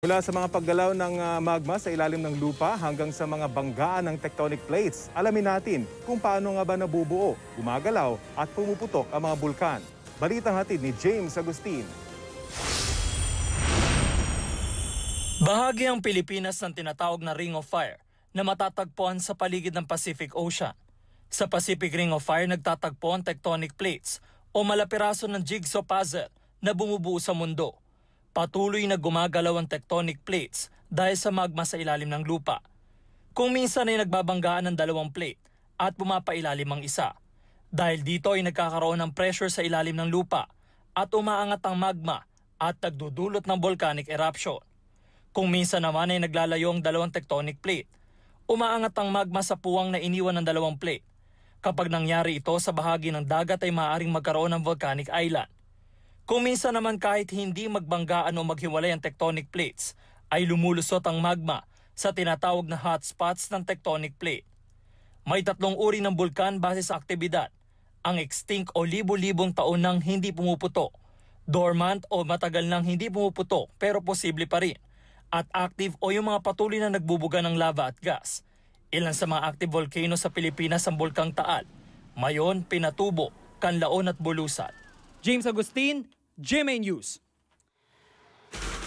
Mula sa mga paggalaw ng ah, magma sa ilalim ng lupa hanggang sa mga banggaan ng tectonic plates, alamin natin kung paano nga ba nabubuo, gumagalaw at pumuputok ang mga bulkan. Balitang hatid ni James Agustin. Bahagi ang Pilipinas ng tinatawag na Ring of Fire na matatagpuan sa paligid ng Pacific Ocean. Sa Pacific Ring of Fire nagtatagpo ang tectonic plates o malapiraso ng jigsaw puzzle na bumubuo sa mundo Patuloy na gumagalaw ang tectonic plates dahil sa magma sa ilalim ng lupa. Kung minsan ay nagbabanggaan ang dalawang plate at pumapailalim ang isa. Dahil dito ay nagkakaroon ng pressure sa ilalim ng lupa at umaangat ang magma at nagdudulot ng volcanic eruption. Kung minsan naman ay naglalayo ang dalawang tectonic plate, umaangat ang magma sa puwang na iniwan ng dalawang plate. Kapag nangyari ito sa bahagi ng dagat ay maaaring magkaroon ng volcanic island kung minsan naman kahit hindi magbanggaan o maghiwalay ang tectonic plates, ay lumulusot ang magma sa tinatawag na hotspots ng tectonic plate. May tatlong uri ng bulkan base sa aktibidad, ang extinct o libo-libong taon nang hindi pumuputo, dormant o matagal nang hindi pumuputo pero posible pa rin, at active o yung mga patuloy na nagbubuga ng lava at gas. Ilan sa mga active volcano sa Pilipinas ang Bulkang Taal, Mayon, Pinatubo, Kanlaon at Bulusan. James Agustin, J News.